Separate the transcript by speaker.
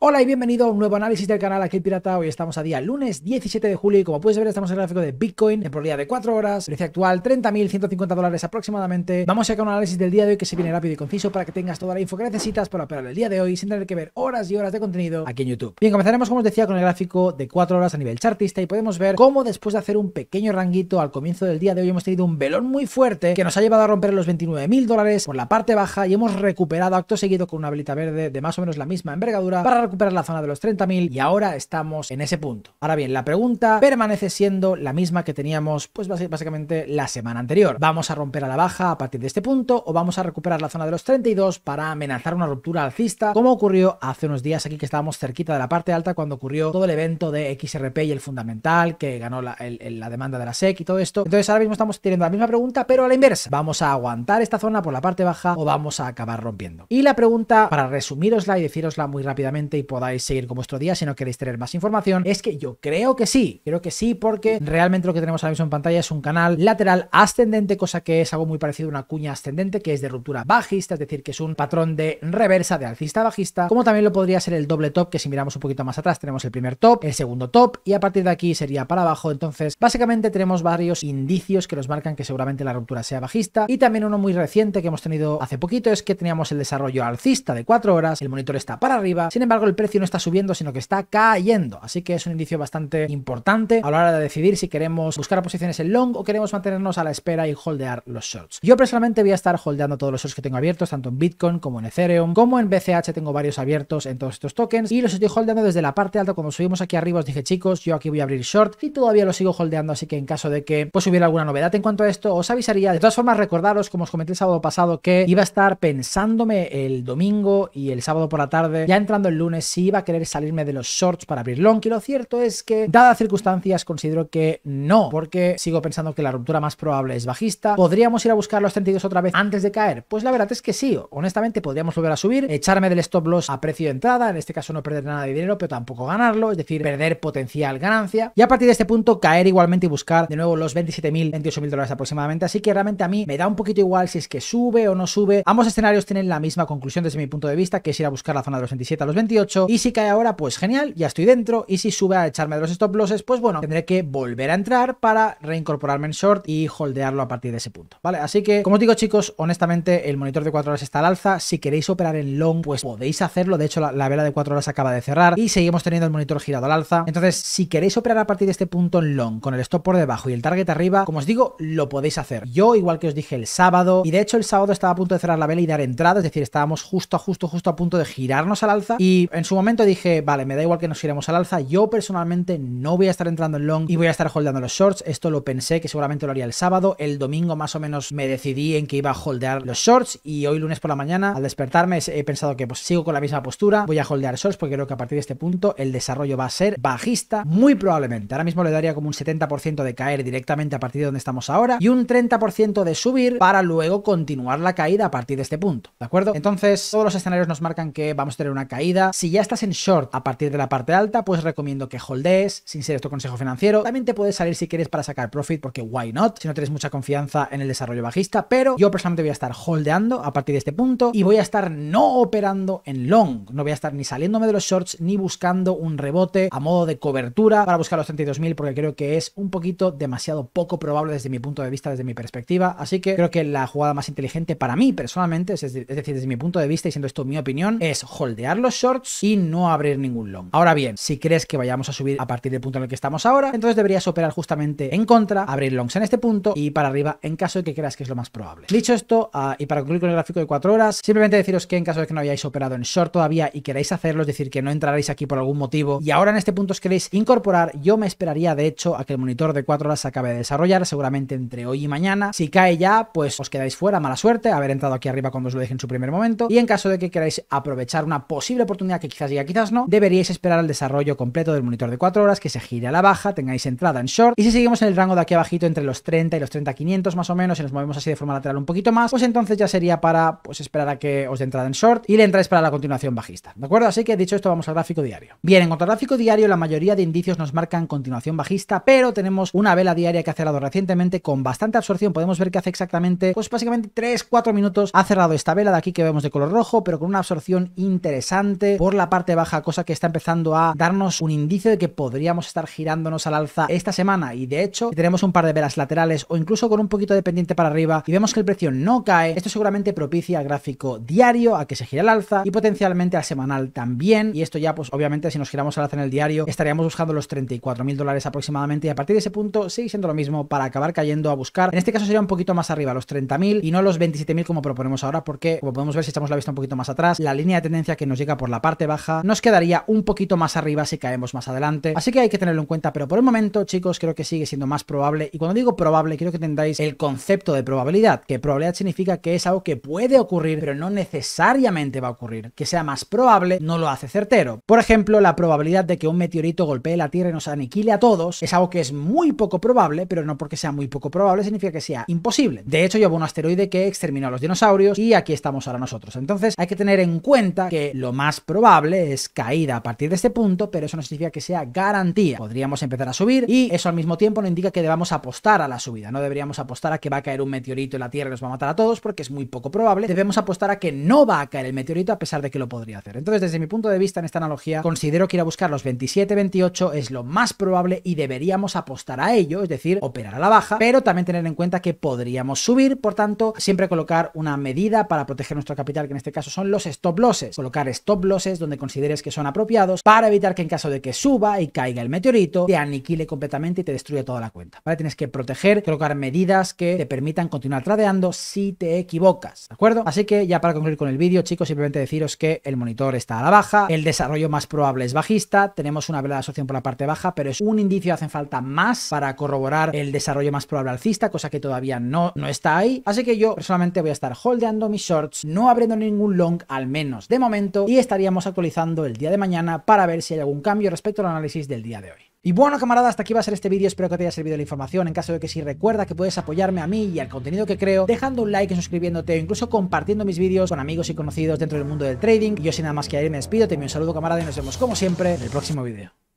Speaker 1: Hola y bienvenido a un nuevo análisis del canal Aquí el Pirata. Hoy estamos a día lunes 17 de julio y como puedes ver estamos en el gráfico de Bitcoin en día de 4 horas, precio actual 30.150 dólares aproximadamente. Vamos a sacar un análisis del día de hoy que se viene rápido y conciso para que tengas toda la info que necesitas para operar el día de hoy sin tener que ver horas y horas de contenido aquí en YouTube. Bien, comenzaremos como os decía con el gráfico de 4 horas a nivel chartista y podemos ver cómo después de hacer un pequeño ranguito al comienzo del día de hoy hemos tenido un velón muy fuerte que nos ha llevado a romper los 29.000 dólares por la parte baja y hemos recuperado acto seguido con una velita verde de más o menos la misma envergadura para recuperar la zona de los 30.000 y ahora estamos en ese punto. Ahora bien, la pregunta permanece siendo la misma que teníamos pues básicamente la semana anterior. ¿Vamos a romper a la baja a partir de este punto o vamos a recuperar la zona de los 32 para amenazar una ruptura alcista como ocurrió hace unos días aquí que estábamos cerquita de la parte alta cuando ocurrió todo el evento de XRP y el fundamental que ganó la, demanda de la SEC y todo esto? Entonces ahora mismo estamos teniendo la misma pregunta pero a la inversa. ¿Vamos a aguantar esta zona por la parte baja o vamos a acabar rompiendo? Y la pregunta para resumirosla y decirosla muy rápidamente y podáis seguir con vuestro día si no queréis tener más información, es que yo creo que sí, creo que sí, porque realmente lo que tenemos ahora mismo en pantalla es un canal lateral ascendente, cosa que es algo muy parecido a una cuña ascendente, que es de ruptura bajista, es decir, que es un patrón de reversa, de alcista bajista, como también lo podría ser el doble top, que si miramos un poquito más atrás tenemos el primer top, el segundo top, y a partir de aquí sería para abajo, entonces básicamente tenemos varios indicios que nos marcan que seguramente la ruptura sea bajista, y también uno muy reciente que hemos tenido hace poquito es que teníamos el desarrollo alcista de 4 horas, el monitor está para arriba, sin embargo el precio no está subiendo, sino que está cayendo. Así que es un indicio bastante importante a la hora de decidir si queremos buscar posiciones en long o queremos mantenernos a la espera y holdear los shorts. Yo personalmente voy a estar holdeando todos los shorts que tengo abiertos, tanto en Bitcoin como en Ethereum, como en BCH tengo varios abiertos en todos estos tokens y los estoy holdeando desde la parte alta. Como subimos aquí arriba os dije, chicos, yo aquí voy a abrir short y todavía lo sigo holdeando, así que en caso de que pues hubiera alguna novedad en cuanto a esto, os avisaría. De todas formas, recordaros, como os comenté el sábado pasado, que iba a estar pensándome el domingo y el sábado por la tarde, ya entrando el lunes si iba a querer salirme de los shorts para abrir long y lo cierto es que, dadas circunstancias, considero que no, porque sigo pensando que la ruptura más probable es bajista. ¿Podríamos ir a buscar los 32 otra vez antes de caer? Pues la verdad es que sí, honestamente podríamos volver a subir, echarme del stop loss a precio de entrada, en este caso no perder nada de dinero, pero tampoco ganarlo, es decir, perder potencial ganancia, y a partir de este punto caer igualmente y buscar de nuevo los 27.000, 28.000 dólares aproximadamente, así que realmente a mí me da un poquito igual si es que sube o no sube, ambos escenarios tienen la misma conclusión desde mi punto de vista, que es ir a buscar la zona de los 27 a los 28, y si cae ahora, pues genial, ya estoy dentro. Y si sube a echarme de los stop losses, pues bueno, tendré que volver a entrar para reincorporarme en short y holdearlo a partir de ese punto. ¿Vale? Así que, como os digo, chicos, honestamente, el monitor de 4 horas está al alza. Si queréis operar en long, pues podéis hacerlo. De hecho, la, vela de 4 horas acaba de cerrar y seguimos teniendo el monitor girado al alza. Entonces, si queréis operar a partir de este punto en long, con el stop por debajo y el target arriba, como os digo, lo podéis hacer. Yo, igual que os dije el sábado, y de hecho el sábado estaba a punto de cerrar la vela y dar entrada, es decir, estábamos justo, justo, justo a punto de girarnos al alza y en su momento dije, vale, me da igual que nos iremos al alza. Yo personalmente no voy a estar entrando en long y voy a estar holdeando los shorts. Esto lo pensé que seguramente lo haría el sábado. El domingo más o menos me decidí en que iba a holdear los shorts y hoy lunes por la mañana al despertarme he pensado que pues sigo con la misma postura. Voy a holdear shorts porque creo que a partir de este punto el desarrollo va a ser bajista muy probablemente. Ahora mismo le daría como un 70% de caer directamente a partir de donde estamos ahora y un 30% de subir para luego continuar la caída a partir de este punto. ¿De acuerdo? Entonces todos los escenarios nos marcan que vamos a tener una caída ya estás en short a partir de la parte alta, pues recomiendo que holdees, sin ser esto consejo financiero. También te puedes salir si quieres para sacar profit, porque why not, si no tienes mucha confianza en el desarrollo bajista, pero yo personalmente voy a estar holdeando a partir de este punto y voy a estar no operando en long, no voy a estar ni saliéndome de los shorts ni buscando un rebote a modo de cobertura para buscar los 32.000 porque creo que es un poquito demasiado poco probable desde mi punto de vista, desde mi perspectiva, así que creo que la jugada más inteligente para mí personalmente, es decir, desde mi punto de vista y siendo esto mi opinión, es holdear los shorts y no abrir ningún long. Ahora bien, si crees que vayamos a subir a partir del punto en el que estamos ahora, entonces deberías operar justamente en contra, abrir longs en este punto y para arriba en caso de que creas que es lo más probable. Dicho esto, ah, y para concluir con el gráfico de 4 horas, simplemente deciros que en caso de que no hayáis operado en short todavía y queráis hacerlo, es decir, que no entraréis aquí por algún motivo y ahora en este punto os queréis incorporar, yo me esperaría de hecho a que el monitor de 4 horas se acabe de desarrollar, seguramente entre hoy y mañana. Si cae ya, pues os quedáis fuera, mala suerte, haber entrado aquí arriba cuando os lo dije en su primer momento. Y en caso de que queráis aprovechar una posible oportunidad que quizás ya quizás no, deberíais esperar al desarrollo completo del monitor de 4 horas, que se gire a la baja, tengáis entrada en short, y si seguimos en el rango de aquí abajito entre los 30 y los 30-500 más o menos, y nos movemos así de forma lateral un poquito más, pues entonces ya sería para pues esperar a que os de entrada en short y le entráis para la continuación bajista, ¿de acuerdo? Así que dicho esto vamos al gráfico diario. Bien, en cuanto al gráfico diario, la mayoría de indicios nos marcan continuación bajista, pero tenemos una vela diaria que ha cerrado recientemente con bastante absorción, podemos ver que hace exactamente, pues básicamente 3-4 minutos ha cerrado esta vela de aquí que vemos de color rojo, pero con una absorción interesante, por la parte baja, cosa que está empezando a darnos un indicio de que podríamos estar girándonos al alza esta semana. Y de hecho, tenemos un par de velas laterales o incluso con un poquito de pendiente para arriba y vemos que el precio no cae, esto seguramente propicia al gráfico diario a que se gire al alza y potencialmente al semanal también. Y esto ya, pues obviamente, si nos giramos al alza en el diario, estaríamos buscando los 34 mil dólares aproximadamente y a partir de ese punto sigue siendo lo mismo para acabar cayendo a buscar. En este caso sería un poquito más arriba, los 30.000 y no los 27.000 como proponemos ahora porque, como podemos ver si echamos la vista un poquito más atrás, la línea de tendencia que nos llega por la parte baja, nos quedaría un poquito más arriba si caemos más adelante. Así que hay que tenerlo en cuenta, pero por el momento, chicos, creo que sigue siendo más probable. Y cuando digo probable, quiero que tendáis el concepto de probabilidad, que probabilidad significa que es algo que puede ocurrir, pero no necesariamente va a ocurrir. Que sea más probable no lo hace certero. Por ejemplo, la probabilidad de que un meteorito golpee la Tierra y nos aniquile a todos es algo que es muy poco probable, pero no porque sea muy poco probable significa que sea imposible. De hecho, llevó un asteroide que exterminó a los dinosaurios y aquí estamos ahora nosotros. Entonces, hay que tener en cuenta que lo más probable es caída a partir de este punto, pero eso no significa que sea garantía. Podríamos empezar a subir y eso al mismo tiempo no indica que debamos apostar a la subida. No deberíamos apostar a que va a caer un meteorito en la Tierra y nos va a matar a todos porque es muy poco probable. Debemos apostar a que no va a caer el meteorito a pesar de que lo podría hacer. Entonces, desde mi punto de vista en esta analogía, considero que ir a buscar los 27-28 es lo más probable y deberíamos apostar a ello, es decir, operar a la baja, pero también tener en cuenta que podríamos subir, por tanto, siempre colocar una medida para proteger nuestro capital, que en este caso son los stop losses. Colocar stop losses donde consideres que son apropiados para evitar que en caso de que suba y caiga el meteorito, te aniquile completamente y te destruya toda la cuenta. ¿vale? Tienes que proteger, colocar medidas que te permitan continuar tradeando si te equivocas, ¿de acuerdo? Así que ya para concluir con el vídeo, chicos, simplemente deciros que el monitor está a la baja, el desarrollo más probable es bajista, tenemos una velada de asociación por la parte baja, pero es un indicio, hacen falta más para corroborar el desarrollo más probable alcista, cosa que todavía no, no está ahí. Así que yo personalmente voy a estar holdeando mis shorts, no abriendo ningún long al menos de momento, y estaríamos actualizando el día de mañana para ver si hay algún cambio respecto al análisis del día de hoy. Y bueno camarada, hasta aquí va a ser este vídeo, espero que te haya servido la información, en caso de que sí recuerda que puedes apoyarme a mí y al contenido que creo, dejando un like, suscribiéndote o incluso compartiendo mis vídeos con amigos y conocidos dentro del mundo del trading. yo sin nada más que ir me despido, te envío un saludo camarada y nos vemos como siempre en el próximo vídeo.